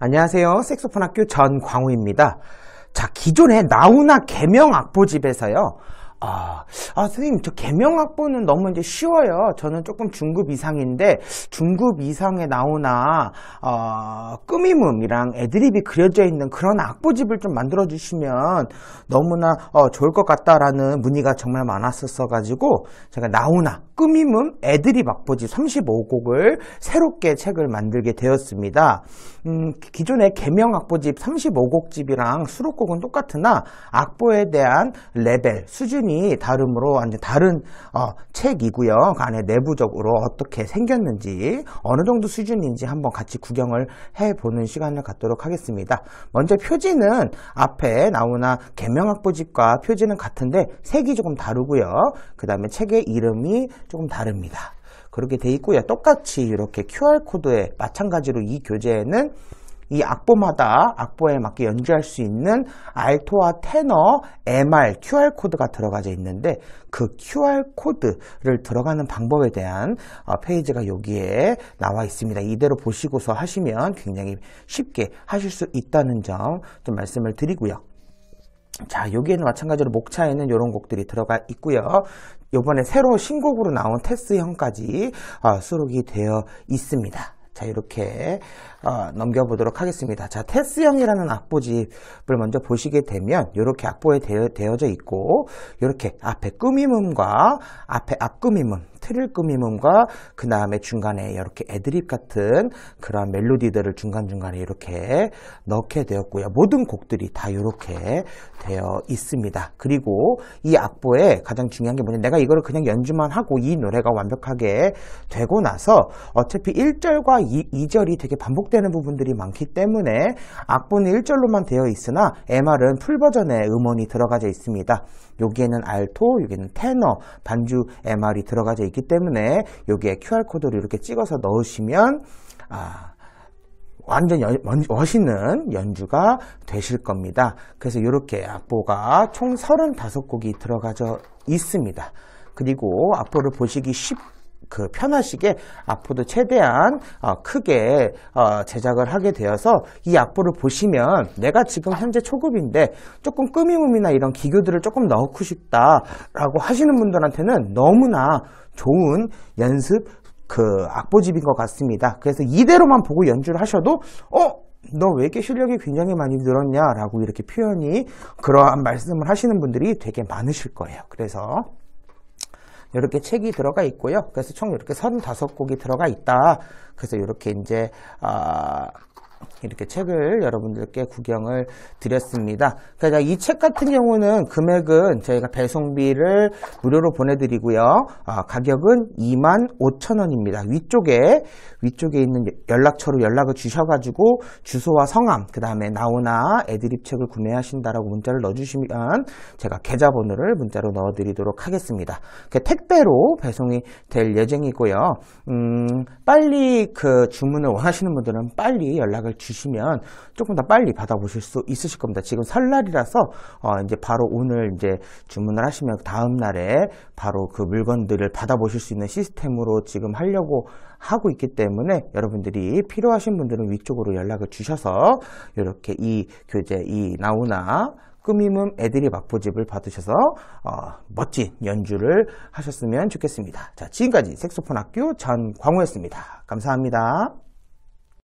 안녕하세요. 색소폰 학교 전광우입니다. 자, 기존의 나우나 개명 악보집에서요. 아, 아 선생님 저 개명 학부는 너무 이제 쉬워요. 저는 조금 중급 이상인데 중급 이상에 나오나 어, 꾸밈음이랑 애드립이 그려져 있는 그런 악보집을 좀 만들어 주시면 너무나 어, 좋을 것 같다라는 문의가 정말 많았었어 가지고 제가 나오나 꾸밈음 애드립 악보집 35곡을 새롭게 책을 만들게 되었습니다. 음, 기존의 개명 악보집 35곡집이랑 수록곡은 똑같으나 악보에 대한 레벨 수준이 흐름이 다름으로 완전 다른 어, 책이고요. 그 안에 내부적으로 어떻게 생겼는지 어느 정도 수준인지 한번 같이 구경을 해보는 시간을 갖도록 하겠습니다. 먼저 표지는 앞에 나오나 개명학부집과 표지는 같은데 색이 조금 다르고요. 그 다음에 책의 이름이 조금 다릅니다. 그렇게 돼 있고요. 똑같이 이렇게 QR코드에 마찬가지로 이 교재에는 이 악보마다 악보에 맞게 연주할 수 있는 알토와 테너, MR, QR 코드가 들어가져 있는데 그 QR 코드를 들어가는 방법에 대한 어, 페이지가 여기에 나와 있습니다. 이대로 보시고서 하시면 굉장히 쉽게 하실 수 있다는 점 좀 말씀을 드리고요. 자, 여기에는 마찬가지로 목차에는 이런 곡들이 들어가 있고요. 이번에 새로 신곡으로 나온 테스형까지 어, 수록이 되어 있습니다. 자 이렇게 어, 넘겨보도록 하겠습니다. 자 테스형이라는 악보집을 먼저 보시게 되면 이렇게 악보에 되어, 져 있고 이렇게 앞에 꾸밈음과 앞에 앞꾸밈음 트릴꾸이음과그 다음에 중간에 이렇게 애드립 같은 그런 멜로디들을 중간중간에 이렇게 넣게 되었고요. 모든 곡들이 다 이렇게 되어 있습니다. 그리고 이 악보에 가장 중요한 게 뭐냐 면 내가 이거를 그냥 연주만 하고 이 노래가 완벽하게 되고 나서 어차피 1절과 2, 절이 되게 반복되는 부분들이 많기 때문에 악보는 1절로만 되어 있으나 MR은 풀버전의 음원이 들어가져 있습니다. 여기에는 알토, 여기는 테너, 반주 MR이 들어가져 있기 있기 때문에 여기에 QR코드를 이렇게 찍어서 넣으시면 아, 완전 연, 멋있는 연주가 되실 겁니다. 그래서 이렇게 악보가 총 35곡이 들어가져 있습니다. 그리고 악보를 보시기 쉽게 그 편하시게 악보도 최대한 어, 크게 어, 제작을 하게 되어서 이 악보를 보시면 내가 지금 현재 초급인데 조금 끄미음이나 이런 기교들을 조금 넣고 싶다라고 하시는 분들한테는 너무나 좋은 연습 그 악보집인 것 같습니다. 그래서 이대로만 보고 연주를 하셔도 어? 너 왜 이렇게 실력이 굉장히 많이 늘었냐 라고 이렇게 표현이 그러한 말씀을 하시는 분들이 되게 많으실 거예요. 그래서 이렇게 책이 들어가 있고요. 그래서 총 이렇게 35곡이 들어가 있다. 그래서 이렇게 이제 아 이렇게 책을 여러분들께 구경을 드렸습니다. 그러니까이 책 같은 경우는 금액은 저희가 배송비를 무료로 보내드리고요. 아, 가격은 2만5천원입니다 위쪽에 위쪽에 있는 연락처로 연락을 주셔가지고 주소와 성함, 그 다음에 나오나 애드립 책을 구매하신다라고 문자를 넣어주시면 제가 계좌번호를 문자로 넣어드리도록 하겠습니다. 그러니까 택배로 배송이 될 예정이고요. 음, 빨리 그 주문을 원하시는 분들은 빨리 연락을 주시면 주시면 조금 더 빨리 받아보실 수 있으실 겁니다. 지금 설날이라서 어, 이제 바로 오늘 이제 주문을 하시면 다음 날에 바로 그 물건들을 받아보실 수 있는 시스템으로 지금 하려고 하고 있기 때문에 여러분들이 필요하신 분들은 위쪽으로 연락을 주셔서 이렇게 이 교재 이 나오나 꾸밈음 애드이 막보집을 받으셔서 어, 멋진 연주를 하셨으면 좋겠습니다. 자 지금까지 색소폰 학교 전광호였습니다. 감사합니다.